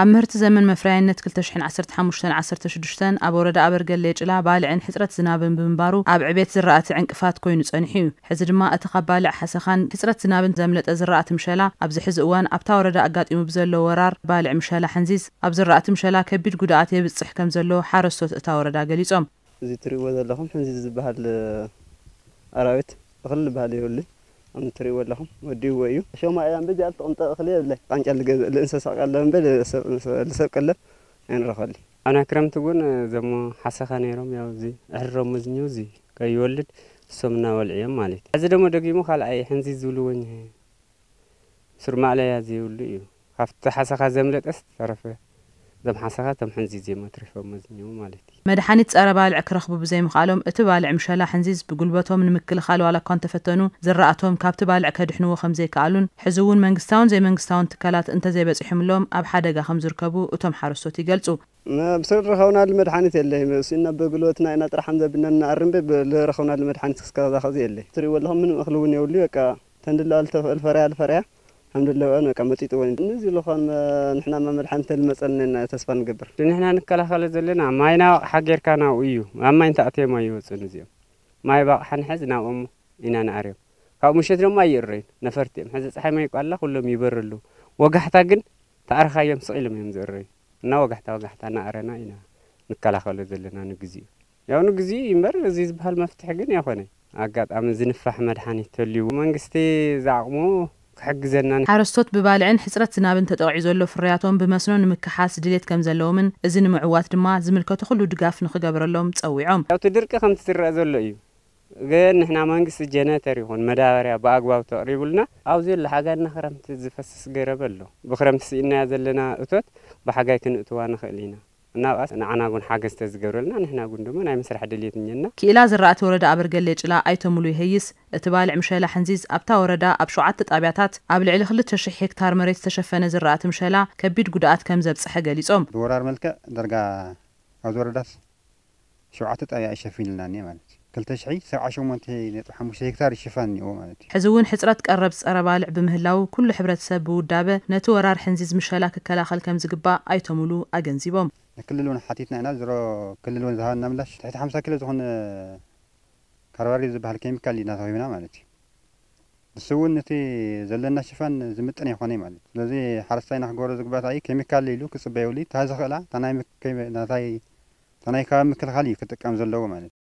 ኣብ ምህርቲ ዘመን መፍራያነት 215 16 ኣብ ወረዳ ኣበርገሌ ጭላ ባልዕን ሕፅረት ዝናብን ብምንባሩ ኣብ ዕቤት ዝራእቲ ዕንቅፋት ኮይኑ ፀኒሑ እዩ ሕዚ ድማ እቲ ካብ ባልዕ ሓሰኻን ሕፅረት ዝናብን ዘምለጠ ዝራእቲ ምሸላ ኣብዚ ሕዚ እዋን ኣብታ ወረዳ ኣጋጢሙ ብዘሎ ወራር ባልዕ ምሸላ ሕንዚዝ ኣብ ዝራእቲ ምሸላ ከቢድ ጉዳኣት የብፅሕ ከም ዘሎ ሓረስቶት እታ ወረዳ ገሊፆም እዚ እትርእይዎ ዘለኹም ሕንዚዝ ዝበሃል ኣራዊት እኽሊ ዝበሃል የብሉን أم تريوا لهم وديوا أيو شو ما أيام بجال تقنطة أخلي بلي قنش الإنسان سقال لهم بل لسبق لهم أنا رخلي أنا كرمت تقول زمو حسخة نيرم يا وزي أهرم مزنيو زي كي يولد سمنا والعيام مالك أزد ما دقيمو خال أي حنزي زولوين سرما عليها زي يولد إيو خفت حسخة زملت أست تعرفه ዘምሓሰኻ እቶም ሕንዚ ዘይመትርፎም መዝኒዉ ማለት እዩ መድሓኒት ፀረ ባልዕ ክረኽቡ ብዘይምኽኣሎም እቲ ባልዕ ምሸላ ሕንዚዝ ብጉልበቶም ንምክልኻል ዋላ እኳ እንተፈተኑ ዝራእቶም ካብቲ ባልዕ ከድሕንዎ ከም ዘይከኣሉን ሕዚ እውን መንግስታውን ዘይመንግስታውን ትካላት እንተዘይበፂሑምሎም ኣብ ሓደጋ ከም ዝርከቡ እቶም ሓረስቶት ይገልፁ ብሰረኸውናሉ መድሓኒት የለይ ስኢና በግልቦትና ኢና ጥራሕ ዘብና እናኣርምቤ ዝረኸብናሉ መድሓኒት ክስከዛ ከዚ የለይ ትርእይዎ ኣለኹም ምን እኽሊ እውን የብሉ በቃ ተንድላ ኣልፈርያ ኣልፈርያ الحمد لله أنا كمتي توين نزي لخان ما نحنا ما ملحنت المسألة إن تسفن نقبر نحنا نكلا خالد زلنا ماينا حجر كنا ويو أما أنت أتي ما يوصل نزي ما يبقى حنحزنا أم إن أنا أريم كأو مشيت ما يرين نفرتي حز صحيح ما يقول الله كلهم يبرلو وقحتا جن تأرخى يوم صقل يوم زرين نا وقحتا وقحتا أنا أرينا إنا نكلا خالد زلنا نجزي يا نجزي يمر نزي بهالمفتاح جن يا خوني أقعد أمزين فحمد حني تليو مانجستي زعمو ክሕግዘናን ሓረስቶት ብባልዕን ሕፅረት ዝናብን ተጠቂዑ ዘሎ ፍርያቶም ብመስኖ ንምክሓስ ድሌት ከም ዘለዎምን እዚ ንምዕዋት ድማ ዝምልከቱ ኩሉ ድጋፍ ንክገብረሎም ፀዊዖም ኣብቲ ድርቂ ከምቲ ዝረአ ዘሎ እዩ ግን ንሕና መንግስቲ ጀነተር ይኹን መዳበርያ ብኣግባብ ተቕሪቡልና ኣብዚ ሎ ሓጋና ክረምቲ ዝፈስስ ገረብ ኣሎ ብክረምቲ ስኢናያ ዘለና እቶት ብሓጋይ ክንእትዋ ንኽእል ኢና ናብኣስ ንዓና እውን ሓገዝ ተዝገብረልና ንሕና እውን ድማ ናይ ምስራሕ ድልየት እኘና ክኢላ ዝራእቲ ወረዳ ኣበርገሌ ጭላ ኣይተ ሙሉ ይህይስ እቲ ባልዕ ምሸላ ሕንዚዝ ኣብታ ወረዳ ኣብ ሸውዓተ ጣብያታት ኣብ ልዕሊ 2,000 ሄክታር መሬት ዝተሸፈነ ዝራእቲ ምሸላ ከቢድ ጉድኣት ከም ዘብፅሐ ገሊፆም ብወራር መልክዕ ዳርጋ ኣብዚ ወረዳስ ሸውዓተ ጣብያ ይሸፊንልና እኒ ማለት እዩ 278.5 ሄክታር ይሽፋን እኒኦ ማለት እዩ ሕዚ እውን ሕፅረት ቀረብ ፀረ ባልዕ ብምህላው ኩሉ ሕብረተሰብ ብውዳበ ነቲ ወራር ሕንዚዝ ምሸላ ክከላኸል ከም ዝግባእ ኣይተምሉ ኣገንዚቦም كل لون حطيتنا هنا زرو كل لون ظهرنا ملاش تحت 5 كيلو تكون آه، كارواري زبح الكيميكال اللي ناخذ هنا مالتي السو نتي زلنا شفان زمتني خوني مالتي لذي حرصتنا نحقور زقبات اي كيميكال اللي لو كصبيولي تازخلا تناي كيميكال تناي كامل كل خالي كتقام زلو مالتي